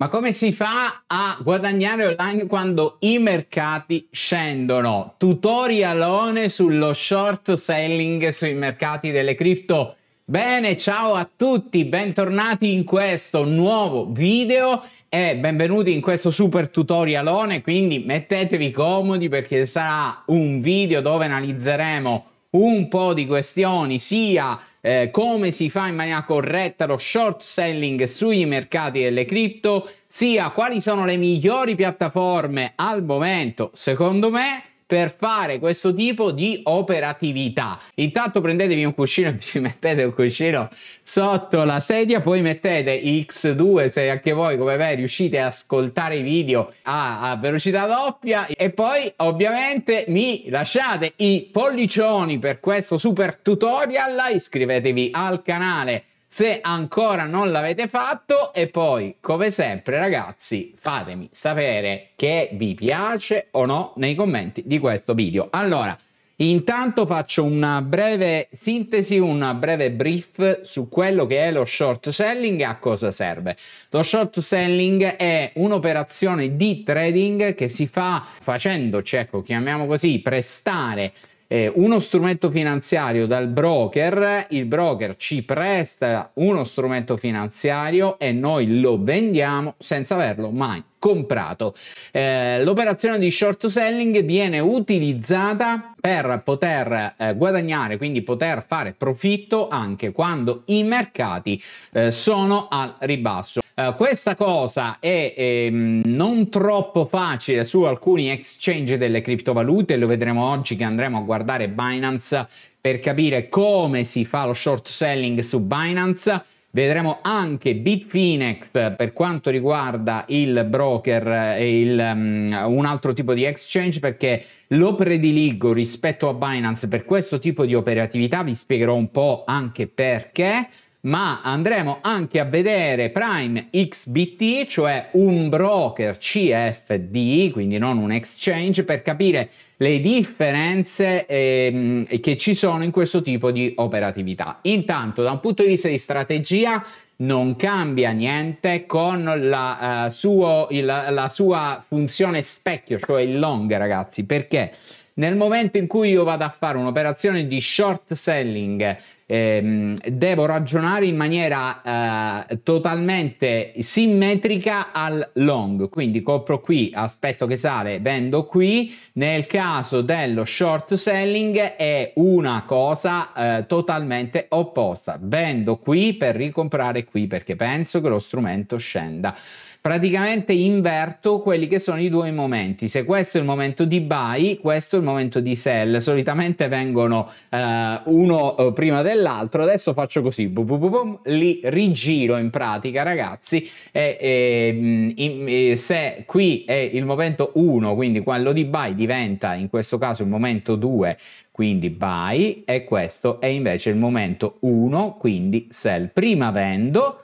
Ma come si fa a guadagnare online quando i mercati scendono? Tutorialone sullo short selling sui mercati delle cripto. Bene, ciao a tutti, bentornati in questo nuovo video e benvenuti in questo super tutorialone, quindi mettetevi comodi perché sarà un video dove analizzeremo un po' di questioni sia eh, come si fa in maniera corretta lo short selling sui mercati delle cripto, sia quali sono le migliori piattaforme al momento, secondo me, per fare questo tipo di operatività. Intanto prendetevi un cuscino e vi mettete un cuscino sotto la sedia, poi mettete X2 se anche voi come me riuscite a ascoltare i video a, a velocità doppia e poi ovviamente mi lasciate i pollicioni per questo super tutorial, iscrivetevi al canale se ancora non l'avete fatto e poi come sempre ragazzi fatemi sapere che vi piace o no nei commenti di questo video allora intanto faccio una breve sintesi una breve brief su quello che è lo short selling e a cosa serve lo short selling è un'operazione di trading che si fa facendoci cioè, ecco chiamiamo così prestare eh, uno strumento finanziario dal broker, il broker ci presta uno strumento finanziario e noi lo vendiamo senza averlo mai comprato. Eh, l'operazione di short selling viene utilizzata per poter eh, guadagnare, quindi poter fare profitto anche quando i mercati eh, sono al ribasso. Eh, questa cosa è ehm, non troppo facile su alcuni exchange delle criptovalute, lo vedremo oggi che andremo a guardare Binance per capire come si fa lo short selling su Binance. Vedremo anche Bitfinex per quanto riguarda il broker eh, e il, um, un altro tipo di exchange perché lo prediligo rispetto a Binance per questo tipo di operatività, vi spiegherò un po' anche perché ma andremo anche a vedere Prime XBT, cioè un broker CFD, quindi non un exchange, per capire le differenze ehm, che ci sono in questo tipo di operatività. Intanto, da un punto di vista di strategia, non cambia niente con la, eh, suo, il, la sua funzione specchio, cioè il long, ragazzi, perché nel momento in cui io vado a fare un'operazione di short selling, ehm, devo ragionare in maniera eh, totalmente simmetrica al long, quindi compro qui, aspetto che sale, vendo qui. Nel caso dello short selling è una cosa eh, totalmente opposta, vendo qui per ricomprare qui perché penso che lo strumento scenda praticamente inverto quelli che sono i due momenti. Se questo è il momento di buy, questo è il momento di sell. Solitamente vengono eh, uno eh, prima dell'altro. Adesso faccio così, bu, bu, bu, li rigiro in pratica, ragazzi. E, e, mm, in, se qui è il momento 1, quindi quello di buy diventa in questo caso il momento 2, quindi buy e questo è invece il momento 1, quindi sell. Prima vendo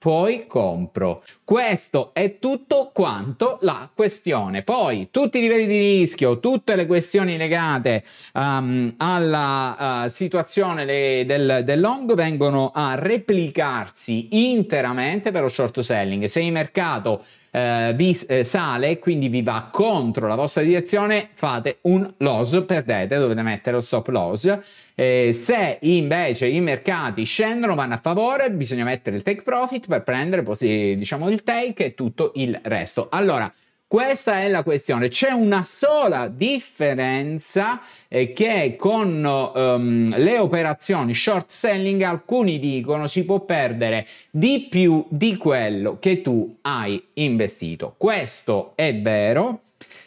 poi compro. Questo è tutto quanto la questione. Poi tutti i livelli di rischio, tutte le questioni legate um, alla uh, situazione le, del, del, long vengono a replicarsi interamente per lo short selling. Se il mercato eh, vi eh, sale, quindi vi va contro la vostra direzione, fate un loss, perdete, dovete mettere lo stop loss. Eh, se invece i mercati scendono, vanno a favore, bisogna mettere il take profit per prendere diciamo il take e tutto il resto. Allora, questa è la questione. C'è una sola differenza eh, che con um, le operazioni short selling alcuni dicono si può perdere di più di quello che tu hai investito. Questo è vero.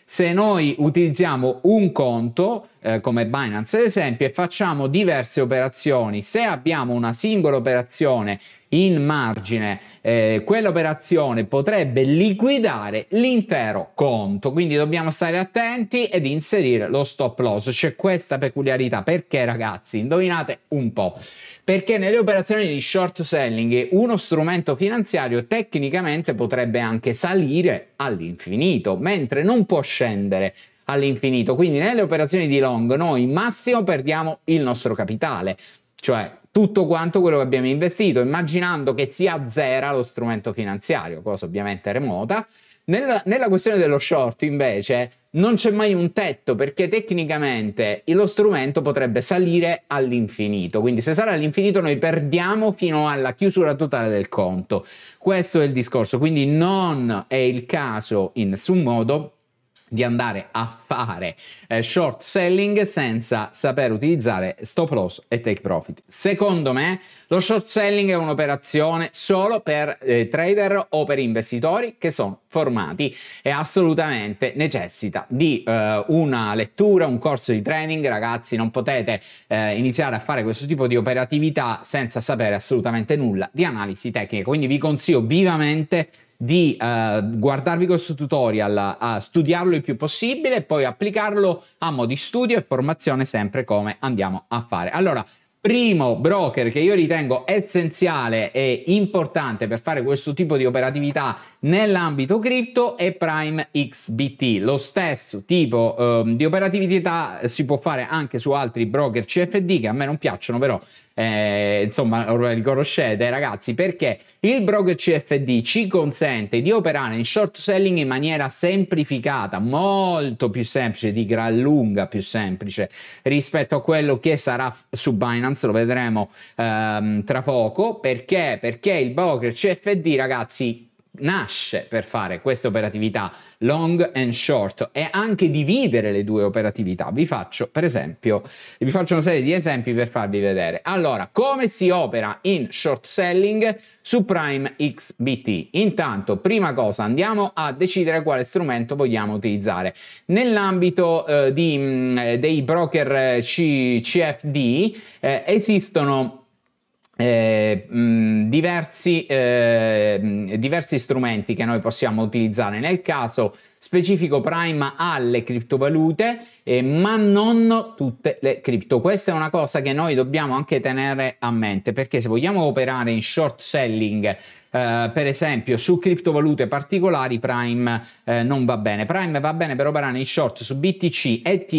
Se noi utilizziamo un conto, eh, come Binance ad esempio, e facciamo diverse operazioni, se abbiamo una singola operazione in margine, eh, quell'operazione potrebbe liquidare l'intero conto. Quindi dobbiamo stare attenti ed inserire lo stop loss. C'è questa peculiarità perché, ragazzi, indovinate un po'. Perché nelle operazioni di short selling uno strumento finanziario tecnicamente potrebbe anche salire all'infinito, mentre non può scendere all'infinito. Quindi nelle operazioni di long noi massimo perdiamo il nostro capitale, cioè tutto quanto quello che abbiamo investito, immaginando che si azzera lo strumento finanziario, cosa ovviamente remota. Nella, nella questione dello short, invece, non c'è mai un tetto perché tecnicamente lo strumento potrebbe salire all'infinito. Quindi, se sale all'infinito, noi perdiamo fino alla chiusura totale del conto. Questo è il discorso. Quindi, non è il caso in nessun modo di andare a fare eh, short selling senza saper utilizzare stop loss e take profit. Secondo me lo short selling è un'operazione solo per eh, trader o per investitori che sono formati e assolutamente necessita di eh, una lettura, un corso di training. Ragazzi, non potete eh, iniziare a fare questo tipo di operatività senza sapere assolutamente nulla di analisi tecnica. Quindi vi consiglio vivamente di uh, guardarvi questo tutorial, a studiarlo il più possibile e poi applicarlo a modi studio e formazione sempre come andiamo a fare. Allora, primo broker che io ritengo essenziale e importante per fare questo tipo di operatività nell'ambito cripto e Prime XBT. Lo stesso tipo ehm, di operatività si può fare anche su altri broker CFD che a me non piacciono, però eh, insomma ormai li conoscete ragazzi perché il broker CFD ci consente di operare in short selling in maniera semplificata molto più semplice di gran lunga più semplice rispetto a quello che sarà su Binance lo vedremo ehm, tra poco perché perché il broker CFD ragazzi nasce per fare questa operatività long and short e anche dividere le due operatività. Vi faccio per esempio, vi faccio una serie di esempi per farvi vedere. Allora, come si opera in short selling su Prime XBT? Intanto, prima cosa, andiamo a decidere quale strumento vogliamo utilizzare. Nell'ambito eh, di, mh, mm, eh, dei broker eh, C- CFD eh, esistono eh, mh, mm, diversi, eh, diversi, strumenti che noi possiamo utilizzare. Nel caso specifico Prime ha le criptovalute, eh, ma non tutte le cripto. Questa è una cosa che noi dobbiamo anche tenere a mente, perché se vogliamo operare in short selling eh, per esempio su criptovalute particolari Prime eh, non va bene. Prime va bene per operare in short su BTC, ETH,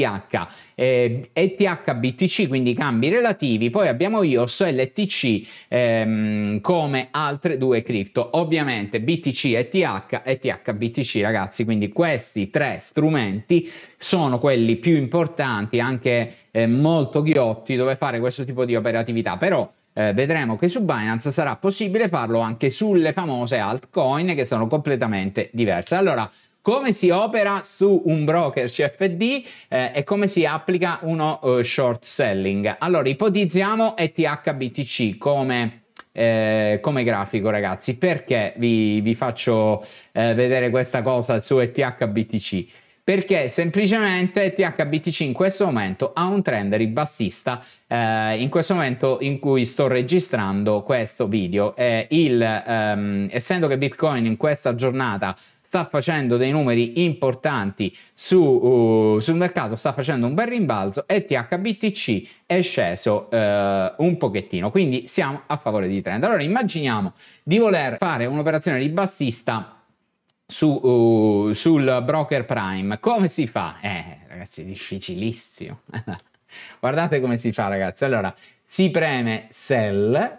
eh, ETH BTC, quindi cambi relativi. Poi abbiamo IOS e LTC ehm, come altre due cripto. Ovviamente BTC, ETH, ETH BTC ragazzi, quindi questi tre strumenti sono quelli più importanti, anche eh, molto ghiotti, dove fare questo tipo di operatività. Però eh, vedremo che su Binance sarà possibile farlo anche sulle famose altcoin che sono completamente diverse. Allora, come si opera su un broker CFD eh, e come si applica uno uh, short selling. Allora, ipotizziamo ETHBTC come, eh, come grafico, ragazzi, perché vi, vi faccio eh, vedere questa cosa su ETHBTC? perché semplicemente THBTC in questo momento ha un trend ribassista eh, in questo momento in cui sto registrando questo video eh, il, ehm, essendo che Bitcoin in questa giornata sta facendo dei numeri importanti su, uh, sul mercato, sta facendo un bel rimbalzo e THBTC è sceso uh, un pochettino, quindi siamo a favore di trend. Allora immaginiamo di voler fare un'operazione ribassista su, uh, sul broker Prime. Come si fa? Eh, ragazzi, è difficilissimo. Guardate come si fa, ragazzi. Allora, si preme sell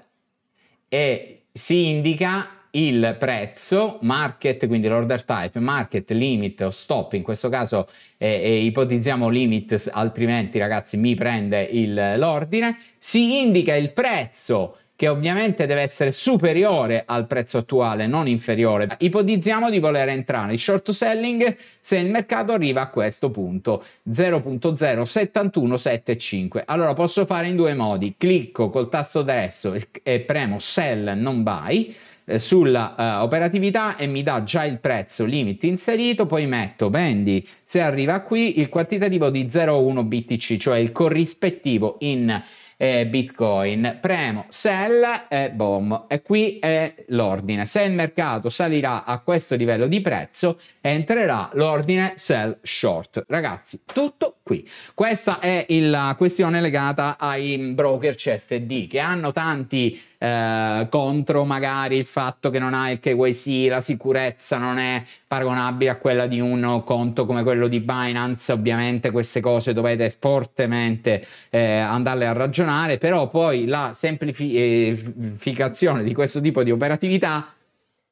e si indica il prezzo, market, quindi l'order type, market, limit o stop, in questo caso eh, eh, ipotizziamo limit, altrimenti ragazzi mi prende il, l'ordine, si indica il prezzo che ovviamente deve essere superiore al prezzo attuale, non inferiore. Ipotizziamo di voler entrare in short selling se il mercato arriva a questo punto 0.07175. Allora posso fare in due modi, clicco col tasto destro e premo sell non buy eh, sulla eh, operatività e mi dà già il prezzo limit inserito poi metto vendi se arriva qui il quantitativo di 0,1 BTC cioè il corrispettivo in eh, Bitcoin, premo sell e boom, e qui è l'ordine. Se il mercato salirà a questo livello di prezzo, entrerà l'ordine sell short. Ragazzi, tutto qui. Questa è la questione legata ai broker CFD che hanno tanti eh, contro magari il fatto che non ha il KYC, la sicurezza non è paragonabile a quella di un conto come quello di Binance, ovviamente queste cose dovete fortemente eh, andarle a ragionare, però poi la semplificazione ehm, di questo tipo di operatività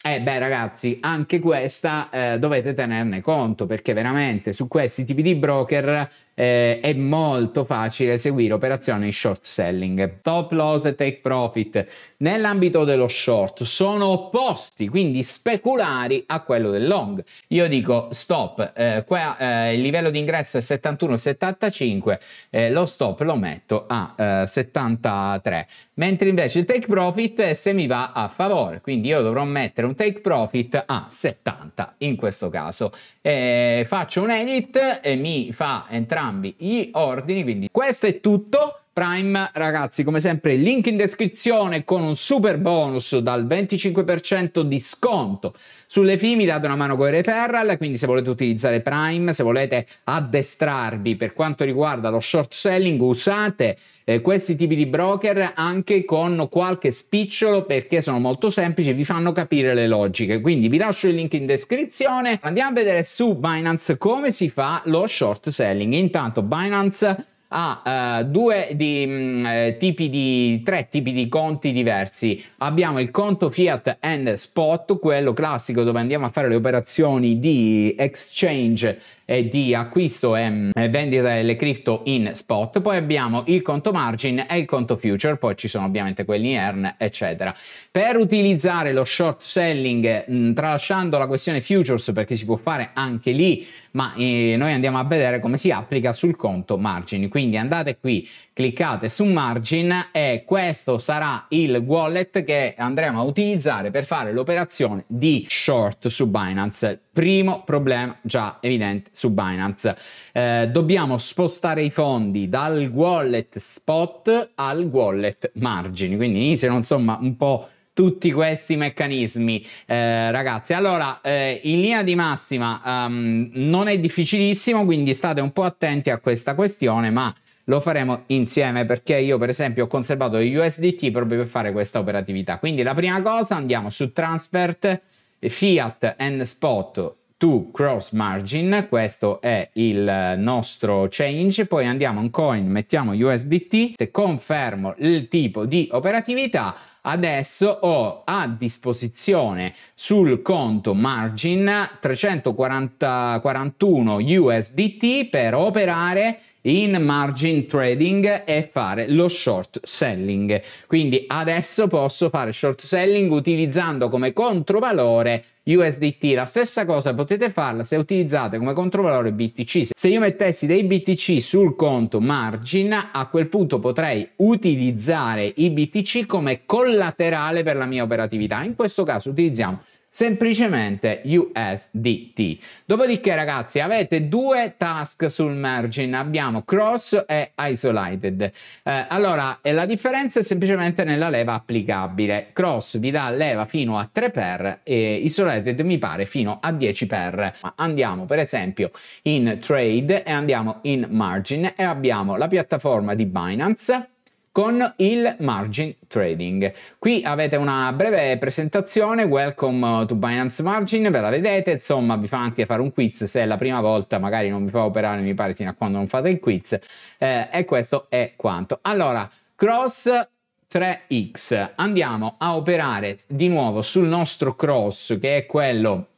eh beh ragazzi, anche questa eh, dovete tenerne conto perché veramente su questi tipi di broker eh, è molto facile eseguire operazioni short selling. Top loss e take profit nell'ambito dello short sono opposti, quindi speculari a quello del long. Io dico stop, eh, qua eh, il livello di ingresso è 71,75, eh, lo stop lo metto a 73, eh, mentre invece il take profit eh, se mi va a favore, quindi io dovrò mettere un take profit a 70 in questo caso. faccio un edit e mi fa entrare entrambi gli ordini, quindi questo è tutto. Prime, ragazzi, come sempre, link in descrizione con un super bonus dal 25% di sconto sulle FIMI. Date una mano con i referral. Quindi, se volete utilizzare Prime, se volete addestrarvi per quanto riguarda lo short selling, usate eh, questi tipi di broker anche con qualche spicciolo perché sono molto semplici e vi fanno capire le logiche. Quindi, vi lascio il link in descrizione. Andiamo a vedere su Binance come si fa lo short selling. Intanto, Binance ha eh, due di, mh, mm, eh, tipi di, tre tipi di conti diversi. Abbiamo il conto fiat and spot, quello classico dove andiamo a fare le operazioni di exchange e di acquisto e, mm, e vendita delle cripto in spot. Poi abbiamo il conto margin e il conto future, poi ci sono ovviamente quelli earn, eccetera. Per utilizzare lo short selling, mh, mm, tralasciando la questione futures perché si può fare anche lì, ma eh, noi andiamo a vedere come si applica sul conto margin. Quindi quindi andate qui cliccate su margin e questo sarà il wallet che andremo a utilizzare per fare l'operazione di short su Binance primo problema già evidente su Binance eh, dobbiamo spostare i fondi dal wallet spot al wallet margin quindi iniziano insomma un po' tutti questi meccanismi, eh, ragazzi. Allora, eh, in linea di massima um, non è difficilissimo, quindi state un po' attenti a questa questione, ma lo faremo insieme perché io per esempio ho conservato gli USDT proprio per fare questa operatività. Quindi la prima cosa andiamo su Transfert, Fiat and Spot to Cross Margin, questo è il nostro change, poi andiamo in coin, mettiamo USDT, confermo il tipo di operatività Adesso ho a disposizione sul conto margin 341 USDT per operare in margin trading e fare lo short selling. Quindi adesso posso fare short selling utilizzando come controvalore USDT, la stessa cosa potete farla se utilizzate come controvalore BTC. Se io mettessi dei BTC sul conto margin, a quel punto potrei utilizzare i BTC come collaterale per la mia operatività. In questo caso utilizziamo semplicemente USDT. Dopodiché ragazzi avete due task sul margin, abbiamo cross e isolated. Eh, allora eh, la differenza è semplicemente nella leva applicabile, cross vi dà leva fino a 3 per e isolated mi pare fino a 10 per. Andiamo per esempio in trade e andiamo in margin e abbiamo la piattaforma di Binance con il margin trading. Qui avete una breve presentazione, welcome to Binance Margin, ve la vedete, insomma vi fa anche fare un quiz se è la prima volta, magari non vi fa operare, mi pare, fino a quando non fate il quiz, eh, e questo è quanto. Allora, cross 3x, andiamo a operare di nuovo sul nostro cross che è quello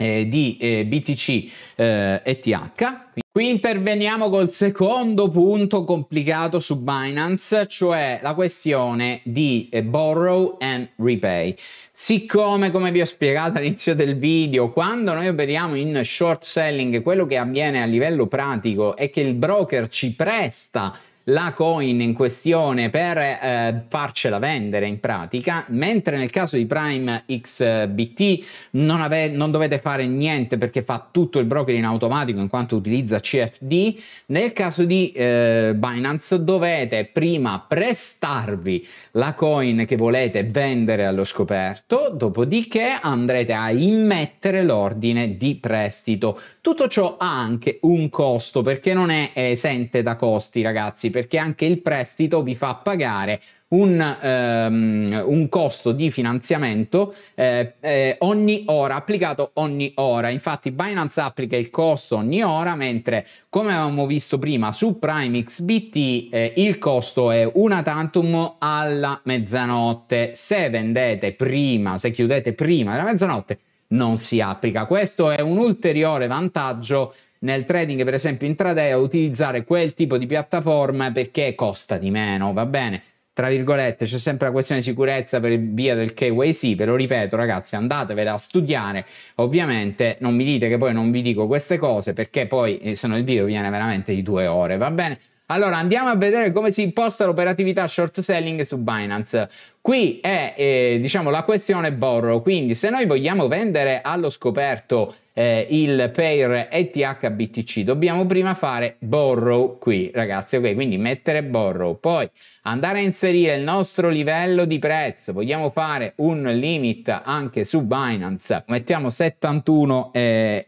eh, di eh, BTC eh, ETH. Qui interveniamo col secondo punto complicato su Binance, cioè la questione di eh, borrow and repay. Siccome, come vi ho spiegato all'inizio del video, quando noi operiamo in short selling, quello che avviene a livello pratico è che il broker ci presta la coin in questione per eh, farcela vendere in pratica, mentre nel caso di Prime XBT non, ave- non dovete fare niente perché fa tutto il broker in automatico in quanto utilizza CFD, nel caso di eh, Binance dovete prima prestarvi la coin che volete vendere allo scoperto, dopodiché andrete a immettere l'ordine di prestito. Tutto ciò ha anche un costo perché non è esente da costi ragazzi perché anche il prestito vi fa pagare un, ehm, un costo di finanziamento eh, eh, ogni ora, applicato ogni ora. Infatti Binance applica il costo ogni ora, mentre come avevamo visto prima su Prime XBT eh, il costo è una tantum alla mezzanotte. Se vendete prima, se chiudete prima della mezzanotte, non si applica. Questo è un ulteriore vantaggio nel trading, per esempio intraday, a utilizzare quel tipo di piattaforma perché costa di meno, va bene? Tra virgolette, c'è sempre la questione di sicurezza per via del KYC, ve lo ripeto ragazzi, andatevela a studiare. Ovviamente non mi dite che poi non vi dico queste cose perché poi eh, se no il video viene veramente di due ore, va bene? Allora andiamo a vedere come si imposta l'operatività short selling su Binance. Qui è eh, diciamo la questione borrow, quindi se noi vogliamo vendere allo scoperto eh, il pair ETH BTC dobbiamo prima fare borrow qui ragazzi, ok? Quindi mettere borrow, poi andare a inserire il nostro livello di prezzo, vogliamo fare un limit anche su Binance, mettiamo 71,8 eh,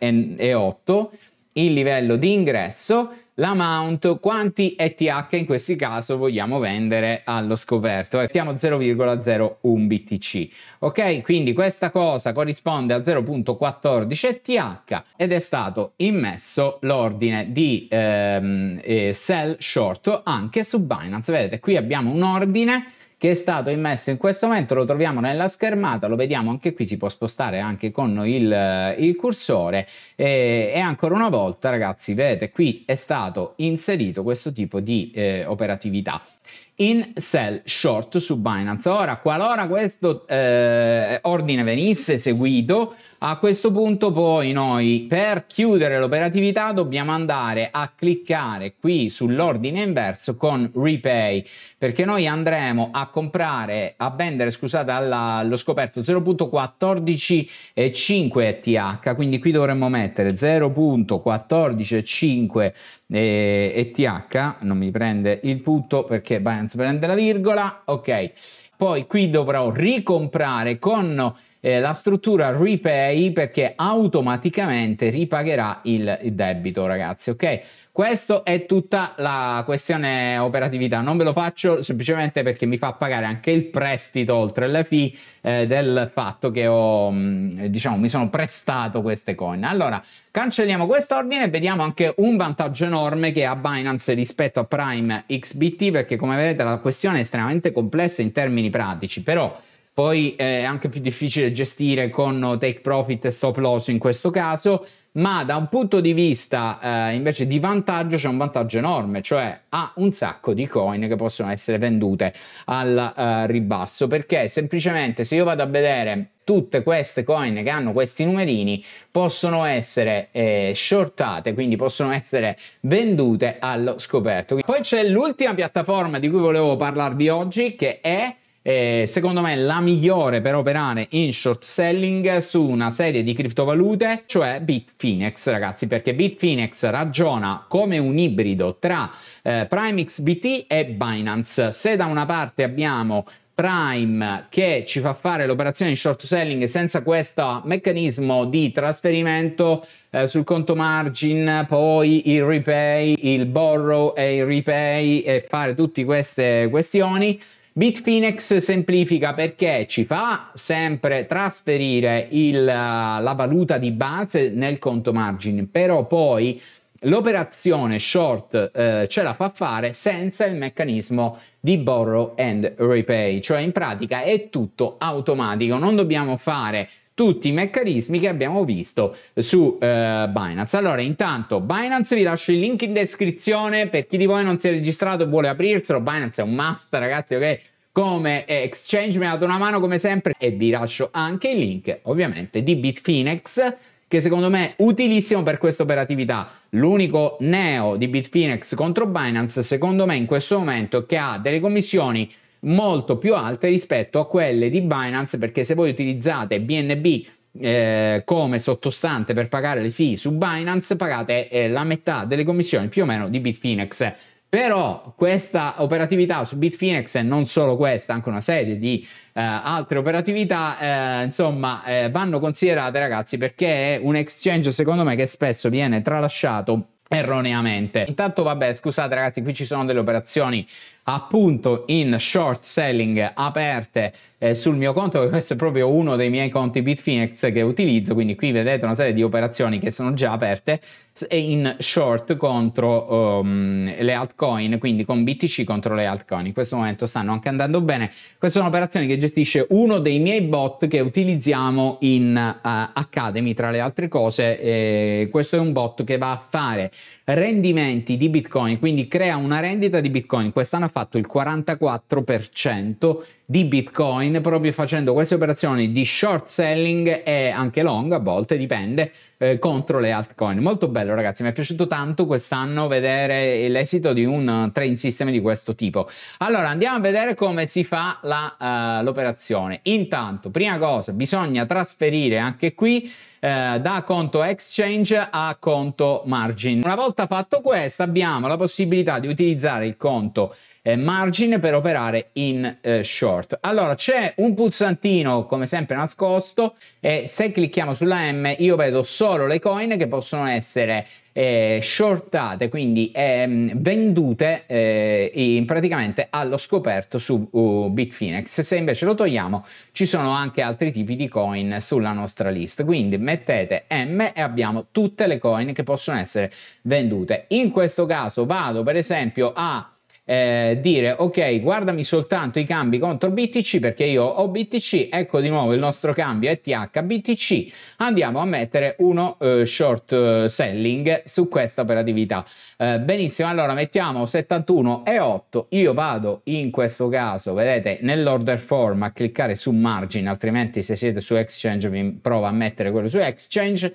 il livello di ingresso l'amount, quanti ETH in questo caso vogliamo vendere allo scoperto. Mettiamo 0,01 BTC. Ok, quindi questa cosa corrisponde a 0.14 ETH ed è stato immesso l'ordine di ehm, eh, sell short anche su Binance. Vedete, qui abbiamo un ordine che è stato immesso in questo momento, lo troviamo nella schermata, lo vediamo anche qui, si può spostare anche con il, eh, il cursore e, e, ancora una volta ragazzi vedete qui è stato inserito questo tipo di eh, operatività in sell short su Binance. Ora, qualora questo eh, ordine venisse eseguito a questo punto poi noi per chiudere l'operatività dobbiamo andare a cliccare qui sull'ordine inverso con Repay perché noi andremo a comprare, a vendere scusate allo scoperto 0.145 ETH quindi qui dovremmo mettere 0.145 ETH non mi prende il punto perché Binance prende la virgola ok poi qui dovrò ricomprare con eh, la struttura repay perché automaticamente ripagherà il, il debito, ragazzi, ok? Questo è tutta la questione operatività, non ve lo faccio semplicemente perché mi fa pagare anche il prestito oltre alla fee eh, del fatto che ho, mm, diciamo, mi sono prestato queste coin. Allora, cancelliamo quest'ordine e vediamo anche un vantaggio enorme che ha Binance rispetto a Prime XBT perché come vedete la questione è estremamente complessa in termini pratici, però poi è anche più difficile gestire con take profit e stop loss in questo caso, ma da un punto di vista eh, invece di vantaggio c'è un vantaggio enorme, cioè ha un sacco di coin che possono essere vendute al eh, ribasso, perché semplicemente se io vado a vedere tutte queste coin che hanno questi numerini possono essere eh, shortate, quindi possono essere vendute allo scoperto. Poi c'è l'ultima piattaforma di cui volevo parlarvi oggi che è eh, secondo me la migliore per operare in short selling su una serie di criptovalute, cioè Bitfinex, ragazzi, perché Bitfinex ragiona come un ibrido tra eh, PrimeXBT e Binance. Se da una parte abbiamo Prime che ci fa fare l'operazione in short selling senza questo meccanismo di trasferimento eh, sul conto margin, poi il repay, il borrow e il repay e fare tutte queste questioni. Bitfinex semplifica perché ci fa sempre trasferire il, eh, la valuta di base nel conto margin, però poi l'operazione short eh, ce la fa fare senza il meccanismo di borrow and repay, cioè in pratica è tutto automatico, non dobbiamo fare tutti i meccanismi che abbiamo visto su eh, Binance. Allora, intanto Binance vi lascio il link in descrizione per chi di voi non si è registrato e vuole aprirselo. Binance è un must, ragazzi, ok? come eh, Exchange mi ha dato una mano come sempre e vi lascio anche il link ovviamente di Bitfinex che secondo me è utilissimo per questa operatività. L'unico neo di Bitfinex contro Binance secondo me in questo momento che ha delle commissioni molto più alte rispetto a quelle di Binance perché se voi utilizzate BNB eh, come sottostante per pagare le fee su Binance pagate eh, la metà delle commissioni più o meno di Bitfinex. Però questa operatività su Bitfinex e non solo questa, anche una serie di eh, altre operatività, eh, insomma, eh, vanno considerate ragazzi perché è un exchange secondo me che spesso viene tralasciato erroneamente. Intanto vabbè, scusate ragazzi, qui ci sono delle operazioni appunto in short selling aperte eh, sul mio conto, questo è proprio uno dei miei conti Bitfinex che utilizzo, quindi qui vedete una serie di operazioni che sono già aperte e in short contro um, le altcoin, quindi con BTC contro le altcoin. In questo momento stanno anche andando bene. Queste sono operazioni che gestisce uno dei miei bot che utilizziamo in uh, Academy, tra le altre cose. Eh, questo è un bot che va a fare rendimenti di Bitcoin, quindi crea una rendita di Bitcoin. Quest'anno fatto il 44% di Bitcoin proprio facendo queste operazioni di short selling e anche long, a volte dipende, eh, contro le altcoin. Molto bello ragazzi, mi è piaciuto tanto quest'anno vedere l'esito di un trading system di questo tipo. Allora andiamo a vedere come si fa la, uh, l'operazione. Intanto, prima cosa, bisogna trasferire anche qui eh, da conto exchange a conto margin. Una volta fatto questo abbiamo la possibilità di utilizzare il conto eh, margin per operare in eh, short. Allora c'è un pulsantino come sempre nascosto e se clicchiamo sulla M io vedo solo le coin che possono essere eh, shortate, quindi eh, vendute eh, praticamente allo scoperto su uh, Bitfinex. Se invece lo togliamo, ci sono anche altri tipi di coin sulla nostra list. Quindi mettete M e abbiamo tutte le coin che possono essere vendute. In questo caso vado per esempio a eh, dire ok guardami soltanto i cambi contro BTC perché io ho BTC, ecco di nuovo il nostro cambio ETH BTC, andiamo a mettere uno eh, short eh, selling su questa operatività. Eh, benissimo, allora mettiamo 71,8, io vado in questo caso, vedete, nell'order form a cliccare su margin, altrimenti se siete su exchange vi provo a mettere quello su exchange,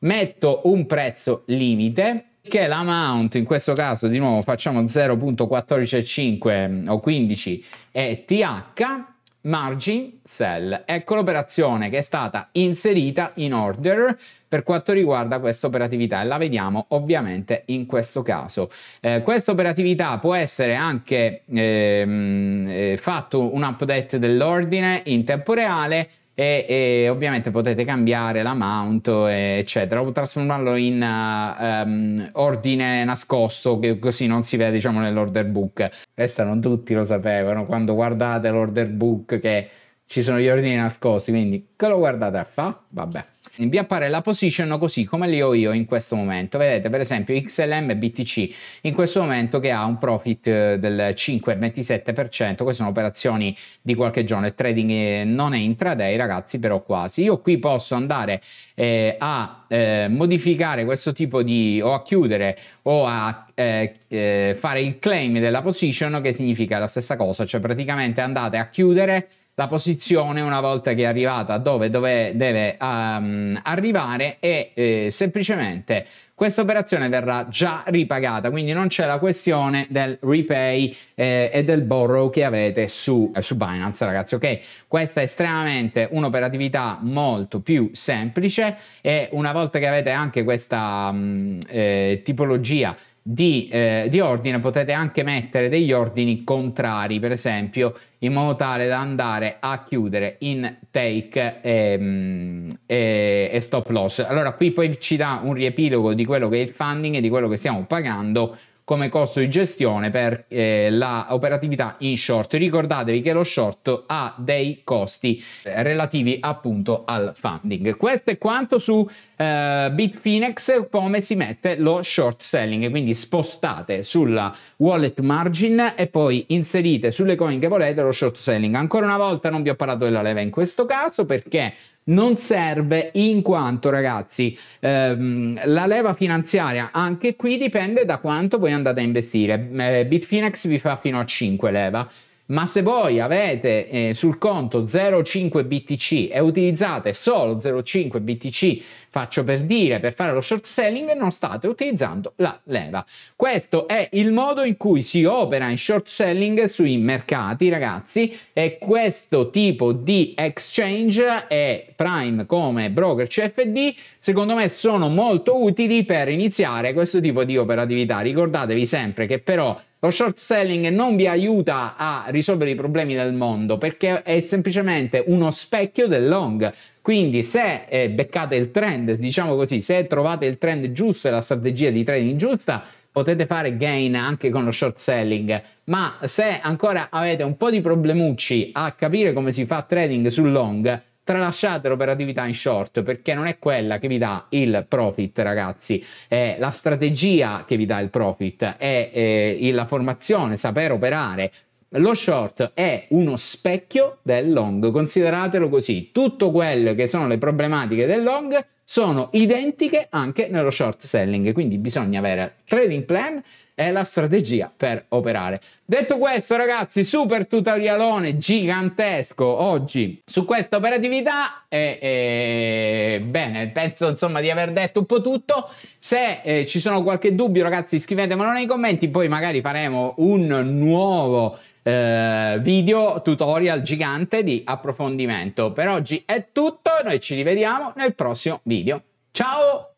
metto un prezzo limite che l'amount in questo caso di nuovo facciamo 0.14,5 o 15 e th margin cell ecco l'operazione che è stata inserita in order per quanto riguarda questa operatività e la vediamo ovviamente in questo caso eh, questa operatività può essere anche ehm, eh, fatto un update dell'ordine in tempo reale e, e ovviamente potete cambiare la mount eccetera o trasformarlo in uh, um, ordine nascosto che così non si vede diciamo nell'order book questa non tutti lo sapevano quando guardate l'order book che ci sono gli ordini nascosti, quindi che lo guardate a fa? Vabbè. Vi appare la position così come li ho io in questo momento. Vedete per esempio XLM e BTC in questo momento che ha un profit eh, del 5,27%. Queste sono operazioni di qualche giorno. Il trading eh, non è intraday ragazzi, però quasi. Io qui posso andare eh, a eh, modificare questo tipo di o a chiudere o a eh, eh fare il claim della position che significa la stessa cosa. Cioè praticamente andate a chiudere la posizione una volta che è arrivata dove, dove deve um, arrivare e eh, semplicemente questa operazione verrà già ripagata, quindi non c'è la questione del repay eh, e del borrow che avete su, eh, su Binance, ragazzi, ok? Questa è estremamente un'operatività molto più semplice e una volta che avete anche questa mh, mm, eh, tipologia di, eh, di, ordine potete anche mettere degli ordini contrari per esempio in modo tale da andare a chiudere in take e, ehm, e, e stop loss allora qui poi ci dà un riepilogo di quello che è il funding e di quello che stiamo pagando come costo di gestione per eh, l'operatività in short. Ricordatevi che lo short ha dei costi eh, relativi appunto al funding. Questo è quanto su eh, Bitfinex come si mette lo short selling, quindi spostate sulla wallet margin e poi inserite sulle coin che volete lo short selling. Ancora una volta non vi ho parlato della leva in questo caso perché non serve in quanto ragazzi ehm, la leva finanziaria anche qui dipende da quanto voi andate a investire. Eh, Bitfinex vi fa fino a 5 leva ma se voi avete eh, sul conto 0,5 BTC e utilizzate solo 0,5 BTC, faccio per dire, per fare lo short selling, non state utilizzando la leva. Questo è il modo in cui si opera in short selling sui mercati, ragazzi, e questo tipo di exchange e Prime come broker CFD, secondo me sono molto utili per iniziare questo tipo di operatività. Ricordatevi sempre che però lo short selling non vi aiuta a risolvere i problemi del mondo perché è semplicemente uno specchio del long. Quindi se eh, beccate il trend, diciamo così, se trovate il trend giusto e la strategia di trading giusta, potete fare gain anche con lo short selling, ma se ancora avete un po' di problemucci a capire come si fa trading sul long, Tralasciate l'operatività in short perché non è quella che vi dà il profit, ragazzi. È la strategia che vi dà il profit, è, è eh, la formazione, saper operare, lo short è uno specchio del long, consideratelo così, tutto quello che sono le problematiche del long sono identiche anche nello short selling, quindi bisogna avere trading plan e la strategia per operare. Detto questo ragazzi, super tutorialone gigantesco oggi su questa operatività e, e bene, penso insomma di aver detto un po' tutto. Se eh, ci sono qualche dubbio ragazzi scrivetemelo nei commenti, poi magari faremo un nuovo eh, video tutorial gigante di approfondimento. Per oggi è tutto, noi ci rivediamo nel prossimo video. Ciao!